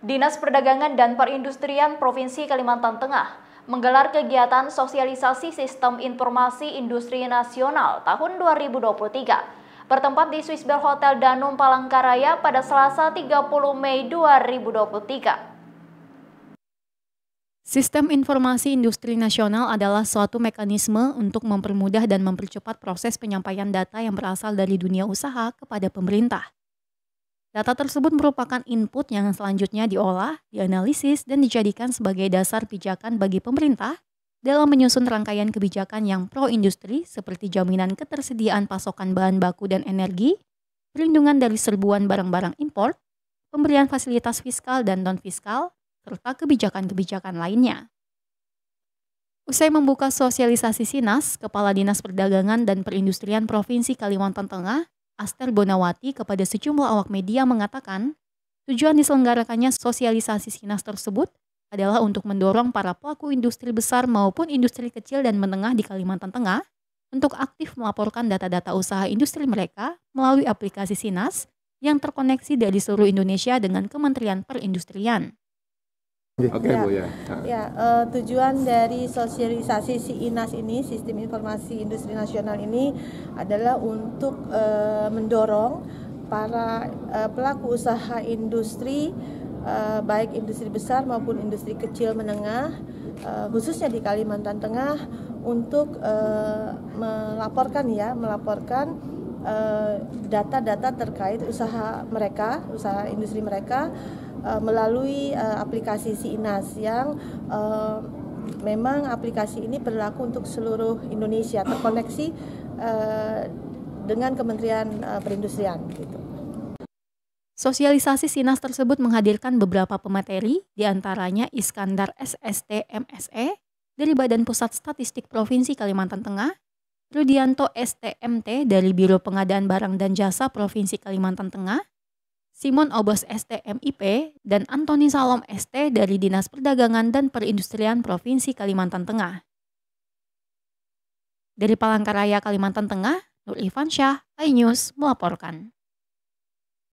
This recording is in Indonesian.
Dinas Perdagangan dan Perindustrian Provinsi Kalimantan Tengah menggelar kegiatan sosialisasi sistem informasi industri nasional tahun 2023 bertempat di Swissbel Hotel Danum Palangkaraya pada Selasa 30 Mei 2023. Sistem informasi industri nasional adalah suatu mekanisme untuk mempermudah dan mempercepat proses penyampaian data yang berasal dari dunia usaha kepada pemerintah. Data tersebut merupakan input yang selanjutnya diolah, dianalisis, dan dijadikan sebagai dasar pijakan bagi pemerintah dalam menyusun rangkaian kebijakan yang pro-industri seperti jaminan ketersediaan pasokan bahan baku dan energi, perlindungan dari serbuan barang-barang impor, pemberian fasilitas fiskal dan non-fiskal, serta kebijakan-kebijakan lainnya. Usai membuka sosialisasi SINAS, Kepala Dinas Perdagangan dan Perindustrian Provinsi Kalimantan Tengah Aster Bonawati kepada sejumlah awak media mengatakan, tujuan diselenggarakannya sosialisasi Sinas tersebut adalah untuk mendorong para pelaku industri besar maupun industri kecil dan menengah di Kalimantan Tengah untuk aktif melaporkan data-data usaha industri mereka melalui aplikasi Sinas yang terkoneksi dari seluruh Indonesia dengan Kementerian Perindustrian. Iya. Oke okay, ya. Bu ya. Ya uh, tujuan dari sosialisasi si Inas ini Sistem Informasi Industri Nasional ini adalah untuk uh, mendorong para uh, pelaku usaha industri uh, baik industri besar maupun industri kecil menengah uh, khususnya di Kalimantan Tengah untuk uh, melaporkan ya melaporkan data-data uh, data -data terkait usaha mereka usaha industri mereka uh, melalui uh, aplikasi Sinas yang uh, memang aplikasi ini berlaku untuk seluruh Indonesia terkoneksi uh, dengan Kementerian uh, Perindustrian gitu. Sosialisasi Sinas tersebut menghadirkan beberapa pemateri, diantaranya Iskandar SST MSE dari Badan Pusat Statistik Provinsi Kalimantan Tengah, Rudianto STMT dari Biro Pengadaan Barang dan Jasa Provinsi Kalimantan Tengah, Simon Obos STMIP, dan Antoni Salom ST dari Dinas Perdagangan dan Perindustrian Provinsi Kalimantan Tengah. Dari Palangkaraya, Kalimantan Tengah, Nur Ivan Syah, iNews melaporkan.